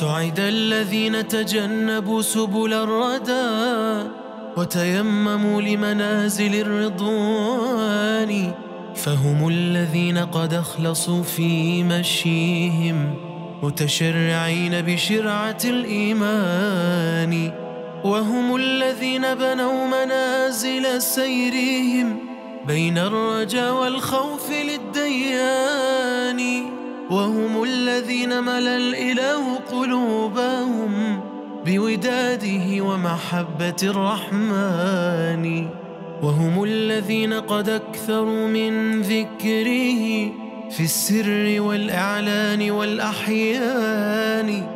سعد الذين تجنبوا سبل الردى وتيمموا لمنازل الرضوان فهم الذين قد اخلصوا في مشيهم متشرعين بشرعة الإيمان وهم الذين بنوا منازل سيرهم بين الرجا والخوف للديان وهم الذين ملا الإله قلوبهم بوداده ومحبة الرحمن وهم الذين قد أكثروا من ذكره في السر والإعلان والأحيان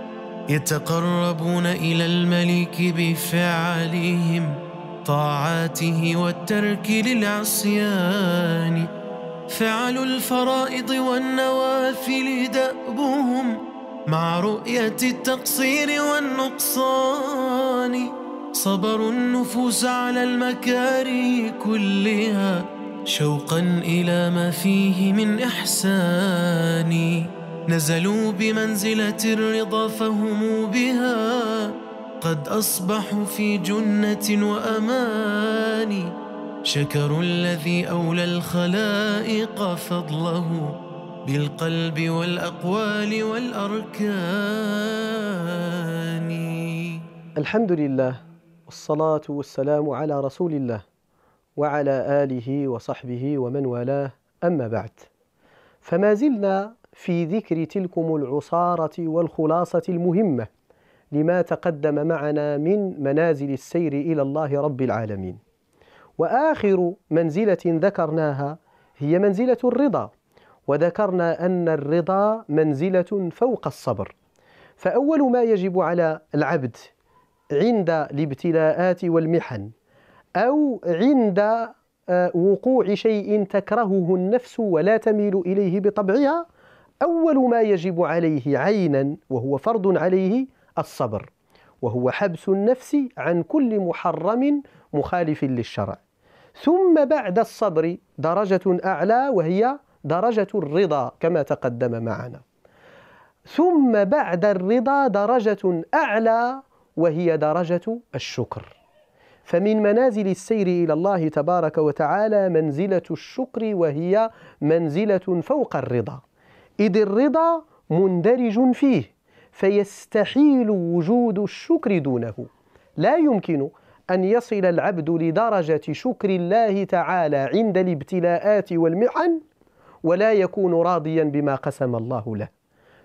يتقربون إلى الملك بفعلهم طاعاته والترك للعصيان فعل الفرائض والنوافل دأبهم مع رؤية التقصير والنقصان صبروا النفوس على المكاره كلها شوقا إلى ما فيه من إحسان نزلوا بمنزلة الرضا فهم بها قد أصبحوا في جنة وأمان شكروا الذي أولى الخلائق فضله بالقلب والأقوال والأركان الحمد لله والصلاة والسلام على رسول الله وعلى آله وصحبه ومن والاه أما بعد فما زلنا في ذكر تلكم العصارة والخلاصة المهمة لما تقدم معنا من منازل السير إلى الله رب العالمين وآخر منزلة ذكرناها هي منزلة الرضا وذكرنا أن الرضا منزلة فوق الصبر فأول ما يجب على العبد عند الابتلاءات والمحن أو عند آه، وقوع شيء تكرهه النفس ولا تميل إليه بطبعها أول ما يجب عليه عينا وهو فرض عليه الصبر وهو حبس النفس عن كل محرم مخالف للشرع ثم بعد الصبر درجة أعلى وهي درجة الرضا كما تقدم معنا ثم بعد الرضا درجة أعلى وهي درجة الشكر فمن منازل السير إلى الله تبارك وتعالى منزلة الشكر وهي منزلة فوق الرضا إذ الرضا مندرج فيه فيستحيل وجود الشكر دونه لا يمكن أن يصل العبد لدرجة شكر الله تعالى عند الابتلاءات والمحن ولا يكون راضيا بما قسم الله له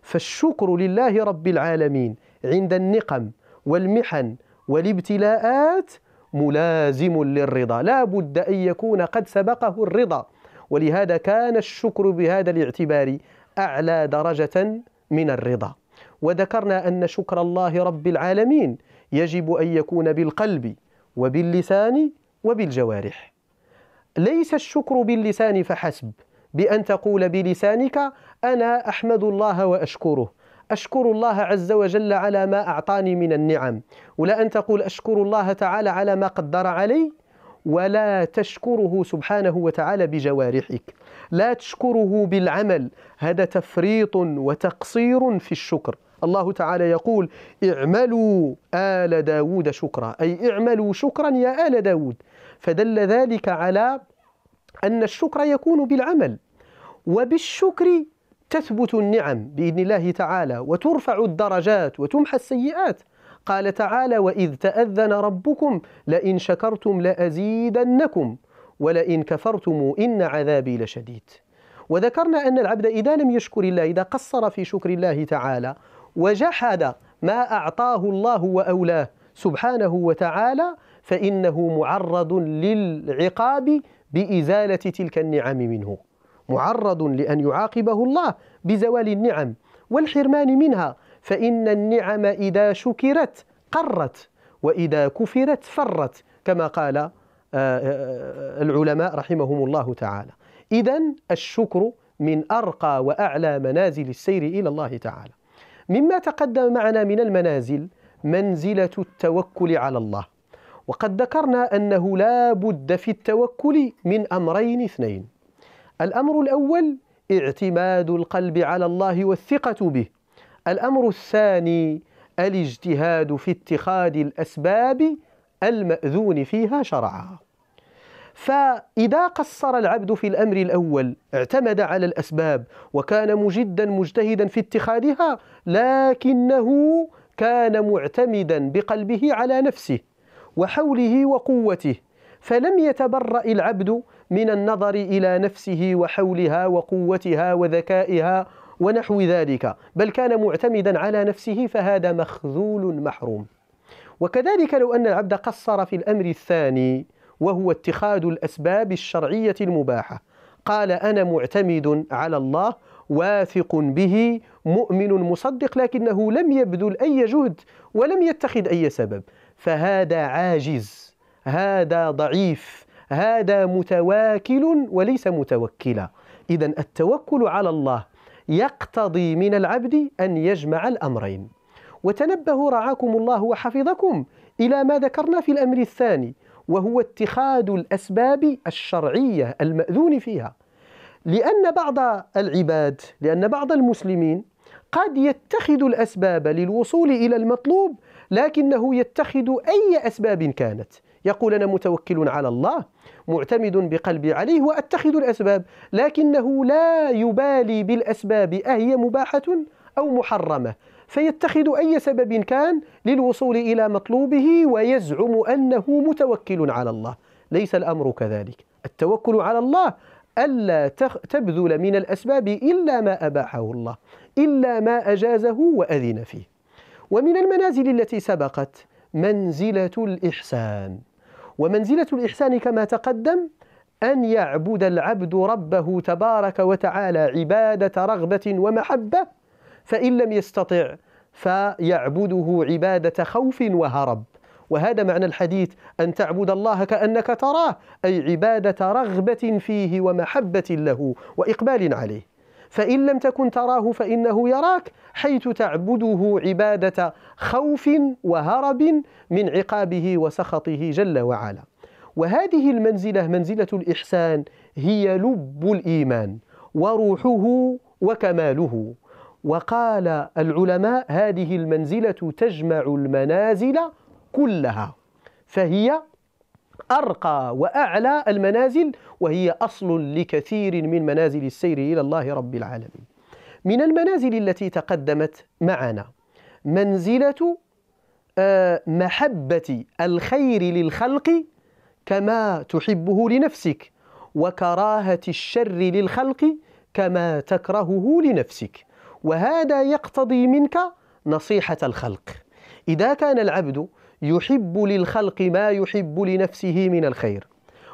فالشكر لله رب العالمين عند النقم والمحن والابتلاءات ملازم للرضا لا بد أن يكون قد سبقه الرضا ولهذا كان الشكر بهذا الاعتبار أعلى درجة من الرضا وذكرنا أن شكر الله رب العالمين يجب أن يكون بالقلب وباللسان وبالجوارح ليس الشكر باللسان فحسب بأن تقول بلسانك أنا أحمد الله وأشكره أشكر الله عز وجل على ما أعطاني من النعم ولا أن تقول أشكر الله تعالى على ما قدر علي ولا تشكره سبحانه وتعالى بجوارحك لا تشكره بالعمل هذا تفريط وتقصير في الشكر الله تعالى يقول اعملوا آل داود شكرا أي اعملوا شكرا يا آل داود فدل ذلك على أن الشكر يكون بالعمل وبالشكر تثبت النعم بإذن الله تعالى وترفع الدرجات وتمحى السيئات قال تعالى وإذ تأذن ربكم لئن شكرتم لأزيدنكم ولئن كفرتم إن عذابي لشديد وذكرنا أن العبد إذا لم يشكر الله إذا قصر في شكر الله تعالى وجحد ما أعطاه الله وأولاه سبحانه وتعالى فإنه معرض للعقاب بإزالة تلك النعم منه معرض لأن يعاقبه الله بزوال النعم والحرمان منها فإن النعم إذا شكرت قرت وإذا كفرت فرت كما قال آه، آه، العلماء رحمهم الله تعالى إذا الشكر من أرقى وأعلى منازل السير إلى الله تعالى مما تقدم معنا من المنازل منزلة التوكل على الله وقد ذكرنا أنه لا بد في التوكل من أمرين اثنين الأمر الأول اعتماد القلب على الله والثقة به الأمر الثاني الاجتهاد في اتخاذ الأسباب المأذون فيها شرعا فإذا قصر العبد في الأمر الأول اعتمد على الأسباب وكان مجدا مجتهدا في اتخاذها لكنه كان معتمدا بقلبه على نفسه وحوله وقوته فلم يتبرأ العبد من النظر إلى نفسه وحولها وقوتها وذكائها ونحو ذلك بل كان معتمدا على نفسه فهذا مخذول محروم وكذلك لو أن العبد قصر في الأمر الثاني وهو اتخاذ الأسباب الشرعية المباحة قال أنا معتمد على الله واثق به مؤمن مصدق لكنه لم يبذل أي جهد ولم يتخذ أي سبب فهذا عاجز هذا ضعيف هذا متواكل وليس متوكلا إذا التوكل على الله يقتضي من العبد أن يجمع الأمرين وتنبهوا رعاكم الله وحفظكم إلى ما ذكرنا في الأمر الثاني وهو اتخاذ الأسباب الشرعية المأذون فيها لأن بعض العباد لأن بعض المسلمين قد يتخذ الأسباب للوصول إلى المطلوب لكنه يتخذ أي أسباب كانت يقول أنا متوكل على الله معتمد بقلبي عليه وأتخذ الأسباب لكنه لا يبالي بالأسباب أهي مباحة أو محرمة فيتخذ أي سبب كان للوصول إلى مطلوبه ويزعم أنه متوكل على الله ليس الأمر كذلك التوكل على الله ألا تبذل من الأسباب إلا ما أباحه الله إلا ما أجازه وأذن فيه ومن المنازل التي سبقت منزلة الإحسان ومنزلة الإحسان كما تقدم أن يعبد العبد ربه تبارك وتعالى عبادة رغبة ومحبة فإن لم يستطع فيعبده عبادة خوف وهرب وهذا معنى الحديث أن تعبد الله كأنك تراه أي عبادة رغبة فيه ومحبة له وإقبال عليه فإن لم تكن تراه فإنه يراك حيث تعبده عبادة خوف وهرب من عقابه وسخطه جل وعلا وهذه المنزلة منزلة الإحسان هي لب الإيمان وروحه وكماله وقال العلماء هذه المنزلة تجمع المنازل كلها فهي أرقى وأعلى المنازل وهي أصل لكثير من منازل السير إلى الله رب العالمين من المنازل التي تقدمت معنا منزلة آه، محبة الخير للخلق كما تحبه لنفسك وكراهة الشر للخلق كما تكرهه لنفسك وهذا يقتضي منك نصيحة الخلق إذا كان العبد يحب للخلق ما يحب لنفسه من الخير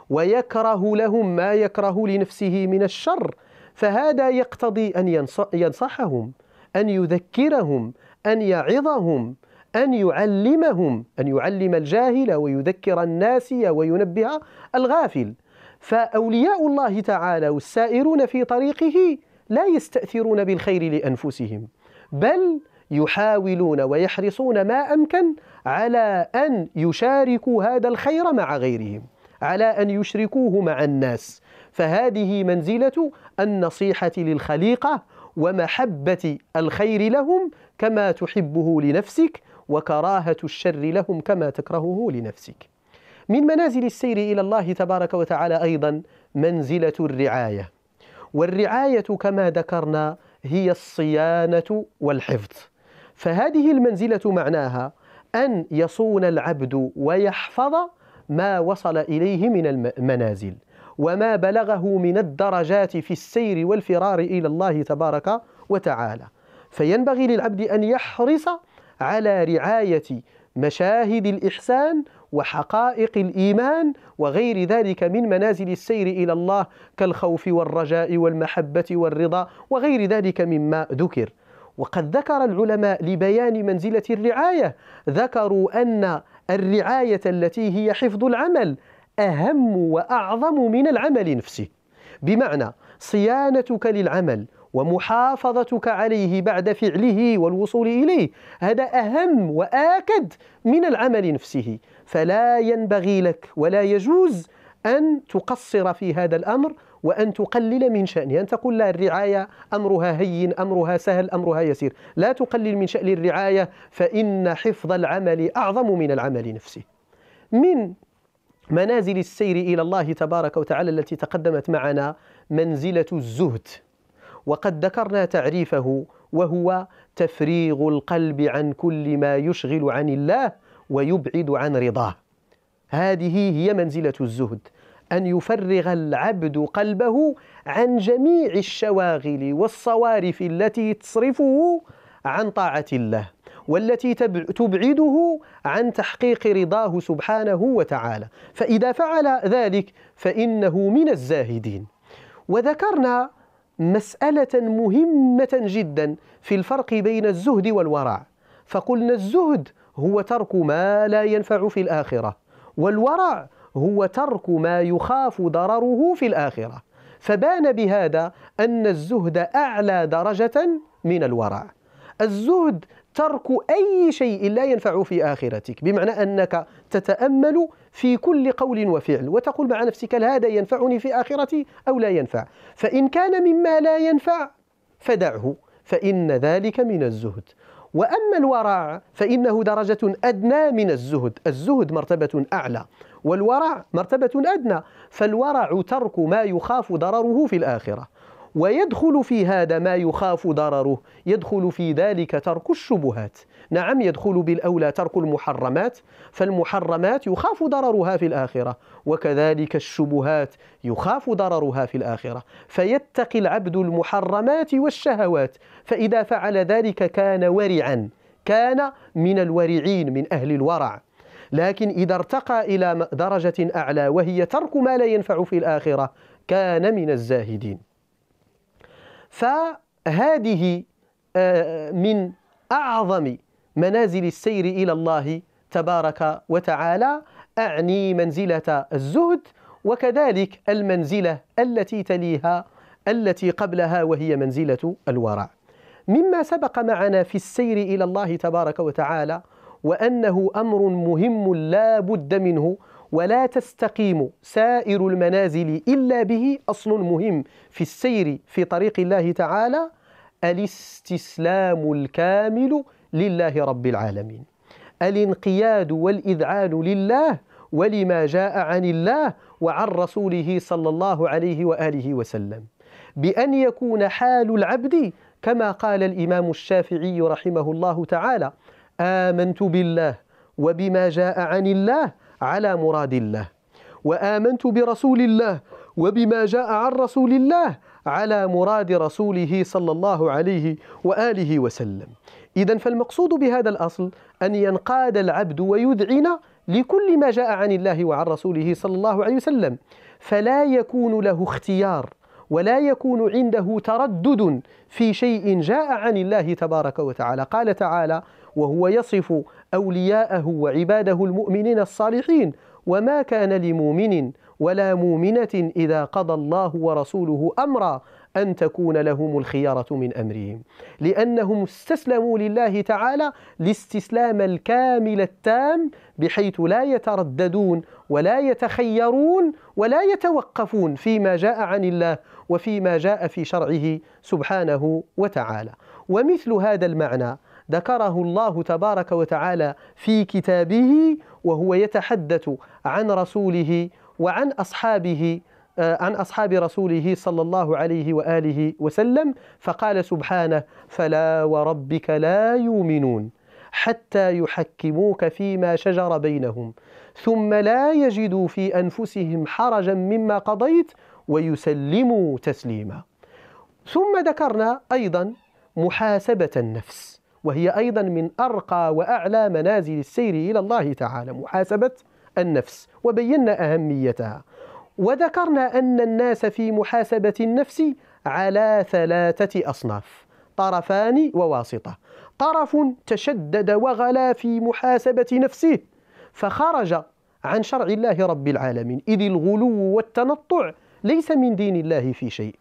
ويكره لهم ما يكره لنفسه من الشر فهذا يقتضي أن ينصحهم أن يذكرهم أن يعظهم أن يعلمهم أن يعلم الجاهل ويذكر الناسي وينبه الغافل فأولياء الله تعالى والسائرون في طريقه لا يستأثرون بالخير لأنفسهم بل يحاولون ويحرصون ما أمكن على أن يشاركوا هذا الخير مع غيرهم على أن يشركوه مع الناس فهذه منزلة النصيحة للخليقة ومحبة الخير لهم كما تحبه لنفسك وكراهة الشر لهم كما تكرهه لنفسك. من منازل السير إلى الله تبارك وتعالى أيضا منزلة الرعاية. والرعاية كما ذكرنا هي الصيانة والحفظ فهذه المنزلة معناها أن يصون العبد ويحفظ ما وصل إليه من المنازل وما بلغه من الدرجات في السير والفرار إلى الله تبارك وتعالى فينبغي للعبد أن يحرص على رعاية مشاهد الإحسان وحقائق الإيمان وغير ذلك من منازل السير إلى الله كالخوف والرجاء والمحبة والرضا وغير ذلك مما ذكر وقد ذكر العلماء لبيان منزلة الرعاية ذكروا أن الرعاية التي هي حفظ العمل أهم وأعظم من العمل نفسه بمعنى صيانتك للعمل ومحافظتك عليه بعد فعله والوصول اليه هذا اهم واكد من العمل نفسه فلا ينبغي لك ولا يجوز أن تقصر في هذا الأمر وأن تقلل من شأنه أن تقول لا الرعاية أمرها هين أمرها سهل أمرها يسير لا تقلل من شأن الرعاية فإن حفظ العمل أعظم من العمل نفسه من منازل السير إلى الله تبارك وتعالى التي تقدمت معنا منزلة الزهد وقد ذكرنا تعريفه وهو تفريغ القلب عن كل ما يشغل عن الله ويبعد عن رضاه هذه هي منزلة الزهد أن يفرغ العبد قلبه عن جميع الشواغل والصوارف التي تصرفه عن طاعة الله والتي تبعده عن تحقيق رضاه سبحانه وتعالى فإذا فعل ذلك فإنه من الزاهدين وذكرنا مسألة مهمة جدا في الفرق بين الزهد والورع فقلنا الزهد هو ترك ما لا ينفع في الآخرة والورع هو ترك ما يخاف ضرره في الآخرة فبان بهذا أن الزهد أعلى درجة من الورع الزهد ترك أي شيء لا ينفع في آخرتك بمعنى أنك تتأمل في كل قول وفعل وتقول مع نفسك هل هذا ينفعني في آخرتي أو لا ينفع فإن كان مما لا ينفع فدعه فإن ذلك من الزهد وأما الورع فإنه درجة أدنى من الزهد الزهد مرتبة أعلى والورع مرتبة أدنى فالورع ترك ما يخاف ضرره في الآخرة ويدخل في هذا ما يخاف ضرره يدخل في ذلك ترك الشبهات نعم يدخل بالأولى ترك المحرمات فالمحرمات يخاف ضررها في الآخرة وكذلك الشبهات يخاف ضررها في الآخرة فيتقي العبد المحرمات والشهوات فإذا فعل ذلك كان ورعا كان من الورعين من أهل الورع لكن إذا ارتقى إلى درجة أعلى وهي ترك ما لا ينفع في الآخرة كان من الزاهدين فهذه آه، من أعظم منازل السير إلى الله تبارك وتعالى أعني منزلة الزهد وكذلك المنزلة التي تليها التي قبلها وهي منزلة الورع مما سبق معنا في السير إلى الله تبارك وتعالى وأنه أمر مهم لا بد منه ولا تستقيم سائر المنازل إلا به أصل مهم في السير في طريق الله تعالى الاستسلام الكامل لله رب العالمين الانقياد والإذعان لله ولما جاء عن الله وعن رسوله صلى الله عليه وآله وسلم بأن يكون حال العبد كما قال الإمام الشافعي رحمه الله تعالى آمنت بالله وبما جاء عن الله على مراد الله وامنت برسول الله وبما جاء عن رسول الله على مراد رسوله صلى الله عليه واله وسلم اذا فالمقصود بهذا الاصل ان ينقاد العبد ويذعن لكل ما جاء عن الله وعن رسوله صلى الله عليه وسلم فلا يكون له اختيار ولا يكون عنده تردد في شيء جاء عن الله تبارك وتعالى قال تعالى وهو يصف أولياءه وعباده المؤمنين الصالحين وما كان لمؤمن ولا مؤمنة إذا قضى الله ورسوله أمرا أن تكون لهم الخيارة من أمرهم لأنهم استسلموا لله تعالى الاستسلام الكامل التام بحيث لا يترددون ولا يتخيرون ولا يتوقفون فيما جاء عن الله وفيما جاء في شرعه سبحانه وتعالى ومثل هذا المعنى ذكره الله تبارك وتعالى في كتابه وهو يتحدث عن رسوله وعن أصحابه آه، عن أصحاب رسوله صلى الله عليه وآله وسلم فقال سبحانه فلا وربك لا يؤمنون حتى يحكموك فيما شجر بينهم ثم لا يجدوا في أنفسهم حرجا مما قضيت ويسلموا تسليما ثم ذكرنا أيضا محاسبة النفس وهي أيضا من أرقى وأعلى منازل السير إلى الله تعالى محاسبة النفس وبينا أهميتها وذكرنا أن الناس في محاسبة النفس على ثلاثة أصناف طرفان وواسطة طرف تشدد وغلا في محاسبة نفسه فخرج عن شرع الله رب العالمين إذ الغلو والتنطع ليس من دين الله في شيء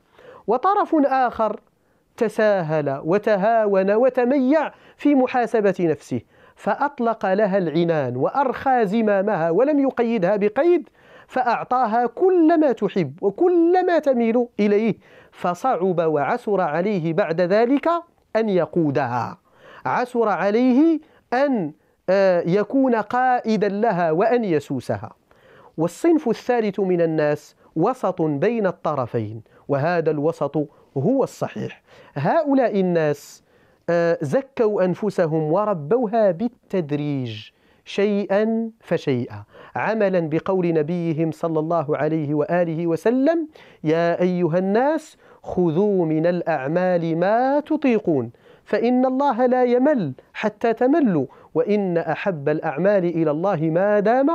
وطرف آخر تساهل وتهاون وتميع في محاسبة نفسه فأطلق لها العنان وأرخى زمامها ولم يقيدها بقيد فأعطاها كل ما تحب وكل ما تميل إليه فصعب وعسر عليه بعد ذلك أن يقودها عسر عليه أن آه، يكون قائدا لها وأن يسوسها والصنف الثالث من الناس وسط بين الطرفين وهذا الوسط هو الصحيح هؤلاء الناس آه، زكوا أنفسهم وربوها بالتدريج شيئا فشيئا عملا بقول نبيهم صلى الله عليه واله وسلم يا ايها الناس خذوا من الاعمال ما تطيقون فان الله لا يمل حتى تملوا وان احب الاعمال الى الله ما دام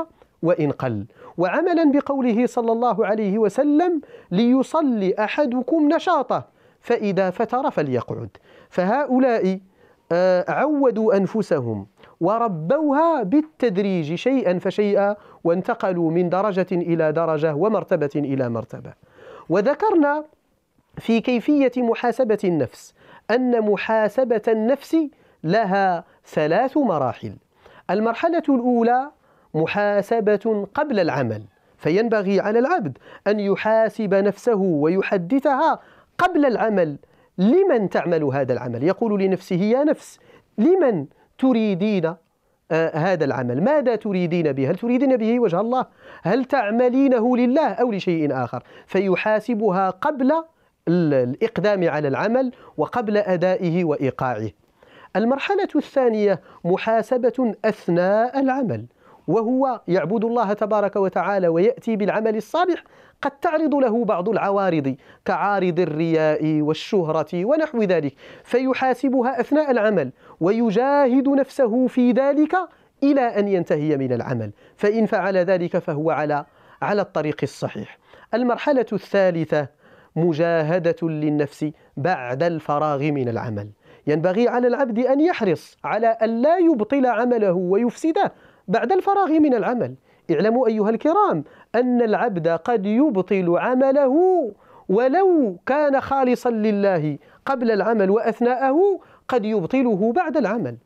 وان قل وعملا بقوله صلى الله عليه وسلم ليصلي احدكم نشاطه فإذا فتر فليقعد فهؤلاء آه، عودوا أنفسهم وربوها بالتدريج شيئا فشيئا وانتقلوا من درجة إلى درجة ومرتبة إلى مرتبة وذكرنا في كيفية محاسبة النفس أن محاسبة النفس لها ثلاث مراحل المرحلة الأولى محاسبة قبل العمل فينبغي على العبد أن يحاسب نفسه ويحدثها قبل العمل لمن تعمل هذا العمل يقول لنفسه يا نفس لمن تريدين آه، هذا العمل ماذا تريدين به هل تريدين به وجه الله هل تعملينه لله أو لشيء آخر فيحاسبها قبل الإقدام على العمل وقبل أدائه وإيقاعه المرحلة الثانية محاسبة أثناء العمل وهو يعبد الله تبارك وتعالى ويأتي بالعمل الصالح قد تعرض له بعض العوارض كعارض الرياء والشهرة ونحو ذلك فيحاسبها أثناء العمل ويجاهد نفسه في ذلك إلى أن ينتهي من العمل فإن فعل ذلك فهو على على الطريق الصحيح المرحلة الثالثة مجاهدة للنفس بعد الفراغ من العمل ينبغي على العبد أن يحرص على أن لا يبطل عمله ويفسده بعد الفراغ من العمل اعلموا أيها الكرام أن العبد قد يبطل عمله ولو كان خالصا لله قبل العمل وأثناءه قد يبطله بعد العمل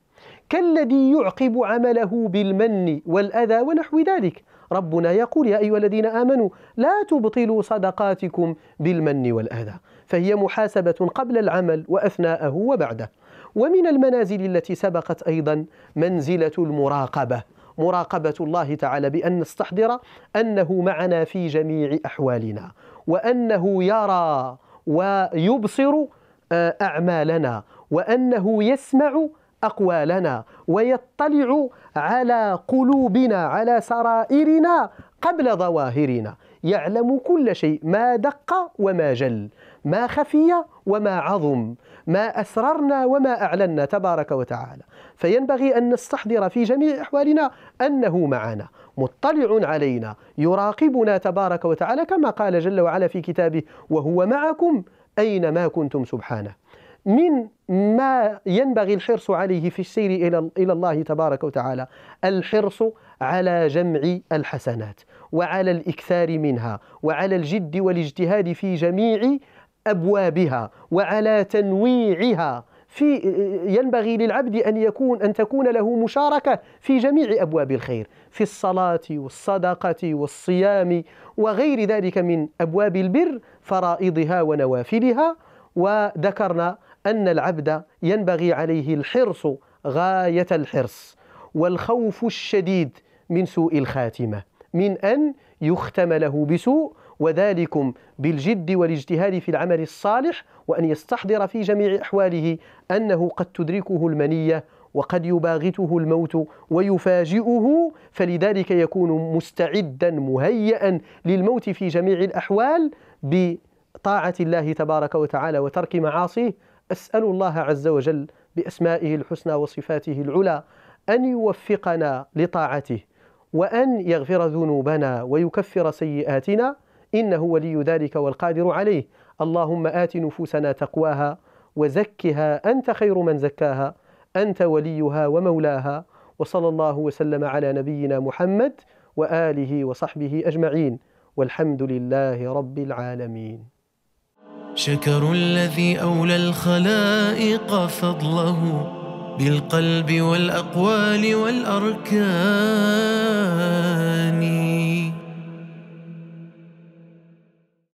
كالذي يعقب عمله بالمن والأذى ونحو ذلك ربنا يقول يا أيها الذين آمنوا لا تبطلوا صدقاتكم بالمن والأذى فهي محاسبة قبل العمل وأثناءه وبعده ومن المنازل التي سبقت أيضا منزلة المراقبة مراقبة الله تعالى بأن نستحضر أنه معنا في جميع أحوالنا وأنه يرى ويبصر آه، أعمالنا وأنه يسمع أقوالنا ويطلع على قلوبنا على سرائرنا قبل ظواهرنا يعلم كل شيء ما دق وما جل ما خفي وما عظم ما أسررنا وما أعلنا تبارك وتعالى فينبغي أن نستحضر في جميع أحوالنا أنه معنا مطلع علينا يراقبنا تبارك وتعالى كما قال جل وعلا في كتابه وهو معكم أينما كنتم سبحانه من ما ينبغي الحرص عليه في السير إلى, إلى الله تبارك وتعالى الحرص على جمع الحسنات وعلى الإكثار منها وعلى الجد والاجتهاد في جميع أبوابها وعلى تنويعها في ينبغي للعبد أن يكون أن تكون له مشاركة في جميع أبواب الخير في الصلاة والصدقة والصيام وغير ذلك من أبواب البر فرائضها ونوافلها وذكرنا أن العبد ينبغي عليه الحرص غاية الحرص والخوف الشديد من سوء الخاتمة من أن يختم له بسوء وذلكم بالجد والاجتهاد في العمل الصالح وأن يستحضر في جميع أحواله أنه قد تدركه المنية وقد يباغته الموت ويفاجئه فلذلك يكون مستعدا مهيئا للموت في جميع الأحوال بطاعة الله تبارك وتعالى وترك معاصيه أسأل الله عز وجل بأسمائه الحسنى وصفاته العلى أن يوفقنا لطاعته وأن يغفر ذنوبنا ويكفر سيئاتنا إنه ولي ذلك والقادر عليه اللهم آت نفوسنا تقواها وزكها أنت خير من زكاها أنت وليها ومولاها وصلى الله وسلم على نبينا محمد وآله وصحبه أجمعين والحمد لله رب العالمين شكر الذي أولى الخلائق فضله بالقلب والأقوال والأركان